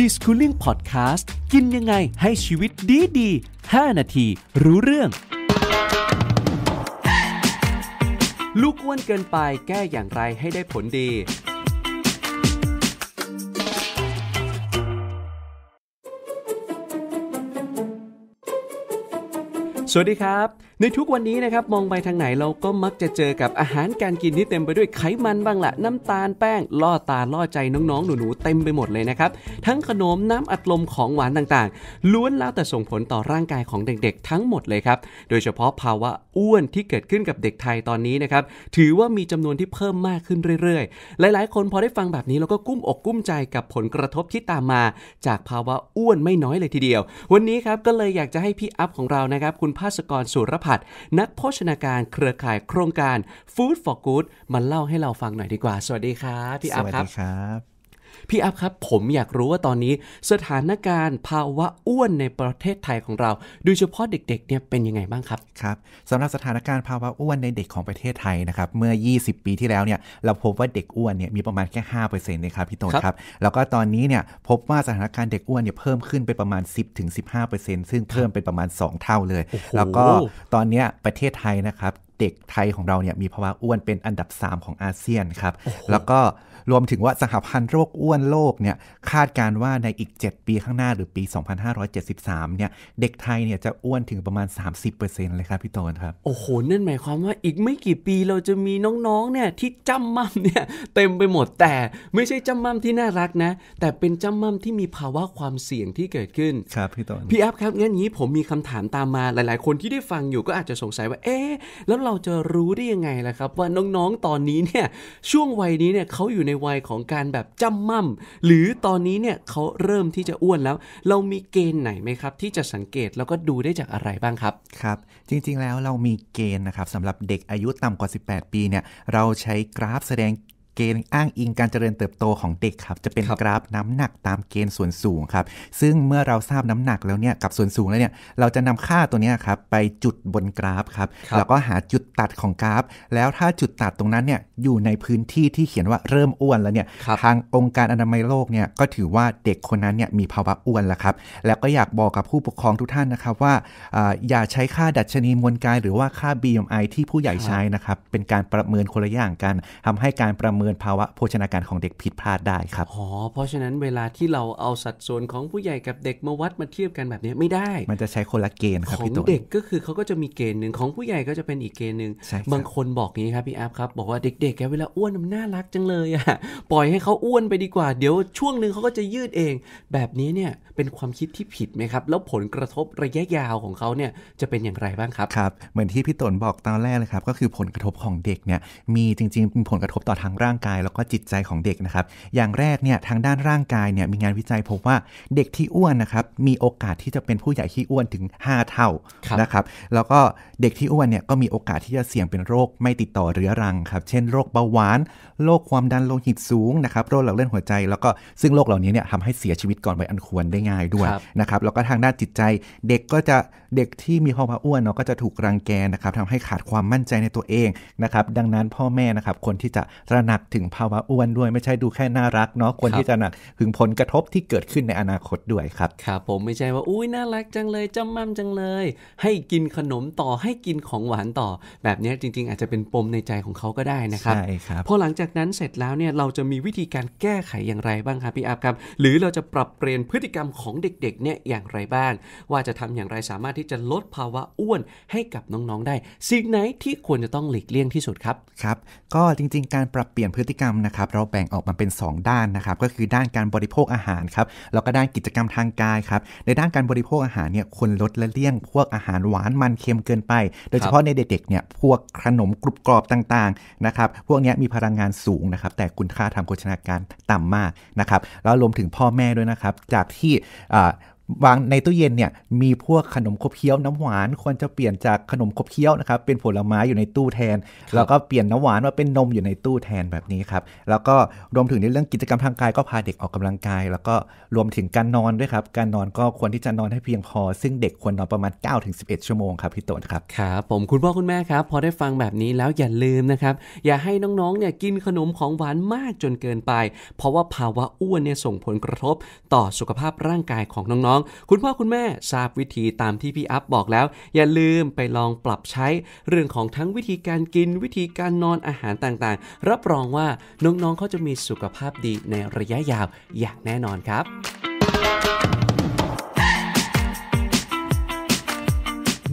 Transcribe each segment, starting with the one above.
ดีสคูลิ่งพอดแคสต์กินยังไงให้ชีวิตดีดี5นาที รู้เรื่อง ลูกอ้วนเกินไปแก้อย่างไรให้ได้ผลดี สวัสดีครับในทุกวันนี้นะครับมองไปทางไหนเราก็มักจะเจอกับอาหารการกินที่เต็มไปด้วยไขมันบ้างละน้ำตาลแป้งล่อตาล่อใจน้องๆหนูๆเต็มไปหมดเลยนะครับทั้งขนมน้ำอัดลมของหวานต่างๆ ล้วนแล้วแต่ส่งผลต่อร่างกายของเด็กๆ ทั้งหมดเลยครับโดยเฉพาะภาวะอ้วนที่เกิดขึ้นกับเด็กไทยตอนนี้นะครับถือว่ามีจำนวนที่เพิ่มมากขึ้นเรื่อยๆ หลาย ๆ คนพอได้ฟังแบบนี้เราก็กุ้มอกกุ้มใจกับผลกระทบที่ตามมา จากภาวะอ้วนไม่น้อยเลยทีเดียว วันนี้ครับก็เลยอยากจะให้พี่อัพของเรานะครับคุณภาสกรสุรผัดนักโภชนาการเครือข่ายโครงการ Food for Good มาเล่าให้เราฟังหน่อยดีกว่า สวัสดีครับพี่อาครับสวัสดีครับพี่อัพครับผมอยากรู้ว่าตอนนี้สถานการณ์ภาวะอ้วนในประเทศไทยของเรา โดยเฉพาะเด็ก ๆ เนี่ยเป็นยังไงบ้างครับครับสำหรับสถานการณ์ภาวะอ้วนในเด็กของประเทศไทยนะครับเมื่อ 20 ปีที่แล้วเนี่ยเราพบว่าเด็กอ้วนเนี่ยมีประมาณแค่5%เอะครับ พี่โตนครับ แล้วก็ตอนนี้เนี่ยพบว่าสถานการณ์เด็กอ้วนเนี่ยเพิ่มขึ้นไปประมาณ 10-15%ซึ่งเพิ่มเป็นประมาณ 2 เท่าเลย แล้วก็ตอนนี้ประเทศไทยนะครับด็กไทยของเราเนี่ยมีภาวะอ้วนเป็นอันดับ 3 ของอาเซียนครับ แล้วก็รวมถึงว่าสหพันธ์โรคอ้วนโลกเนี่ยคาดการว่าในอีก 7 ปีข้างหน้าหรือปี 2573 เนี่ยเด็กไทยเนี่ยจะอ้วนถึงประมาณ 30%เลยครับพี่โตนครับ โอ้โห นั่นหมายความว่าอีกไม่กี่ปีเราจะมีน้องๆ เนี่ยที่จำมั่มเนี่ยเต็มไปหมดแต่ไม่ใช่จำมั่มที่น่ารักนะแต่เป็นจำมั่มที่มีภาวะความเสี่ยงที่เกิดขึ้นครับพี่โตนพี่แอฟครับงั้นนี้ผมมีคำถามตามมาหลายๆ คนที่ได้ฟังอยู่ก็อาจจะสงสัยว่าเอ๊แล้วเราเราจะรู้ได้ยังไงล่ะครับว่าน้องๆ ตอนนี้เนี่ยช่วงวัยนี้เนี่ยเขาอยู่ในวัยของการแบบจำมั่มหรือตอนนี้เนี่ยเขาเริ่มที่จะอ้วนแล้ว เรามีเกณฑ์ไหนไหมครับ ที่จะสังเกตแล้วก็ดูได้จากอะไรบ้างครับครับ จริง ๆแล้วเรามีเกณฑ์นะครับสำหรับเด็กอายุต่ำกว่า 18 ปีเนี่ยเราใช้กราฟแสดงเกณฑ์อ้างอิงการเจริญเติบโตของเด็กครับจะเป็นกราฟน้ำหนักตามเกณฑ์ส่วนสูงครับ ซึ่งเมื่อเราทราบน้ำหนักแล้วเนี่ยกับส่วนสูงแล้วเนี่ยเราจะนำค่าตัวนี้ครับไปจุดบนกราฟครับรบแล้วก็หาจุดตัดของกราฟ แล้วถ้าจุดตัดตรงนั้นเนี่ยอยู่ในพื้นที่ ที่เขียนว่าเริ่มอ้วนแล้วเนี่ยทางองค์การอนามัยโลกเนี่ยก็ถือว่าเด็กคนนั้นเนี่ยมีภาวะอ้วน แล้วครับแล้วก็อยากบอกกับผู้ปกครองทุกท่านนะครับว่าออย่าใช้ค่าดัชนีมวลกายหรือว่าค่า BMI ที่ผู้ใหญ่ใช้นะครับเป็นการประเมินคนละอย่างกัน ทำให้การประเมินมินภาวะโภชนาการของเด็กผิดพลาดได้ครับอ๋อเพราะฉะนั้นเวลาที่เราเอาสัดส่วนของผู้ใหญ่กับเด็กมาวัดมาเทียบกันแบบนี้ไม่ได้ มันจะใช้คนละเกณฑ์ครับพี่ตุนของเด็กก็คือเขาก็จะมีเกณฑ์หนึ่งของผู้ใหญ่ก็จะเป็นอีกเกณฑ์หนึ่งบางคนบอกงี้ครับพี่อัพครับบอกว่าเด็กๆแกเวลาอ้วนมันน่ารักจังเลยอ่ะปล่อยให้เขาอ้วนไปดีกว่าเดี๋ยวช่วงหนึ่งเขาก็จะยืดเอง แบบนี้เนี่ยเป็นความคิดที่ผิดไหมครับ แล้วผลกระทบระยะยาวของเขาเนี่ยจะเป็นอย่างไรบ้างครับครับเหมือนที่พี่ตนบอกตอนแรกเลยครับ ก็คือผลกระทบของเด็กเนี่ยมีจริงๆมีผลกระทบต่อทางร่างางกายแล้วก็จิตใจของเด็กนะครับ อย่างแรกเนี่ยทางด้านร่างกายเนี่ยมีงานวิจัยพบว่าเด็กที่อ้วนนะครับมีโอกาสที่จะเป็นผู้ใหญ่ที่อ้วนถึง 5 เท่านะครับแล้วก็เด็กที่อ้วนเนี่ยก็มีโอกาสที่จะเสี่ยงเป็นโรคไม่ติดต่อเรื้อรังครับเช่นโรคเบาหวานโรคความดันโลหิตสูงนะครับโรคหลอดเลือดหัวใจแล้วก็ซึ่งโรคเหล่านี้เนี่ยทำให้เสียชีวิตก่อนวัยอันควรได้ง่ายด้วยนะครับแล้วก็ทางด้านจิตใจ เด็กก็จะเด็กที่มีวาวอ้วนเนาะก็จะถูกรังแกนะครับทำให้ขาดความมั่นใจในตัวเองนะครับดังนั้นพ่อแม่นะครับคนที่จะระหนักถึงภาวะอ้วนด้วยไม่ใช่ดูแค่น่ารักเนาะควรที่จะหนักถึงผลกระทบที่เกิดขึ้นในอนาคตด้วยครับ ครับผมไม่ใช่ว่า อุ้ยน่ารักจังเลยจ้ำมั่มจังเลย ให้กินขนมต่อให้กินของหวานต่อ แบบนี้จริงๆ อาจจะเป็นปมในใจของเขาก็ได้นะครับใช่ครับพอหลังจากนั้นเสร็จแล้วเนี่ยเราจะมีวิธีการแก้ไขอย่างไรบ้างครับพี่อาบครับหรือเราจะปรับเปลี่ยนพฤติกรรมของเด็กๆเนี่ยอย่างไรบ้างว่าจะทำอย่างไรสามารถที่จะลดภาวะอ้วนให้กับน้องๆได้สิ่งไหนที่ควรจะต้องหลีกเลี่ยงที่สุดครับครับ ก็จริงๆ การปรับเปลี่ยนพฤติกรรมนะครับเราแบ่งออกมาเป็น 2 ด้านนะครับก็คือด้านการบริโภคอาหารครับแล้วก็ด้านกิจกรรมทางกายครับในด้านการบริโภคอาหารเนี่ยควรลดและเลี่ยงพวกอาหารหวานมันเค็มเกินไป โดยเฉพาะในเด็กๆเนี่ยพวกขนมกรุบกรอบต่างๆนะครับพวกนี้มีพลังงานสูงนะครับแต่คุณค่าทางโภชนาการต่ำมากนะครับแล้วรวมถึงพ่อแม่ด้วยนะครับจากที่วางในตู้เย็นเนี่ยมีพวกขนมคบเคี้ยวน้ำหวานควรจะเปลี่ยนจากขนมคบเคี้ยวนะครับเป็นผลไม้อยู่ในตู้แทน แล้วก็เปลี่ยนน้ำหวานมาเป็นนมอยู่ในตู้แทนแบบนี้ครับแล้วก็รวมถึงในเรื่องกิจกรรมทางกายก็พาเด็กออกกำลังกาย แล้วก็รวมถึงการนอนด้วยครับการนอนก็ควรที่จะนอนให้เพียงพอซึ่งเด็กควรนอนประมาณ9สิชั่วโมงครับพี่ต้นครับครับผมคุณพ่อคุณแม่ครับพอได้ฟังแบบนี้แล้วอย่าลืมนะครับอย่าให้น้องๆเนี่ยกินขนมของหวานมากจนเกินไป เพราะว่าภาวะอ้วนเนี่ยส่งผลกระทบต่อสุขภาพร่างกายของน้ององๆคุณพ่อคุณแม่ทราบวิธีตามที่พี่อัพบอกแล้ว อย่าลืมไปลองปรับใช้ เรื่องของทั้งวิธีการกินวิธีการนอนอาหารต่างๆ รับรองว่า น้องๆเขาจะมีสุขภาพดีในระยะยาว อย่างแน่นอนครับ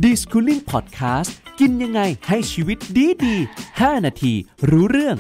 ดิสคูลิ่งพอดแคสต์กินยังไงให้ชีวิตดีดี5นาทีรู้เรื่อง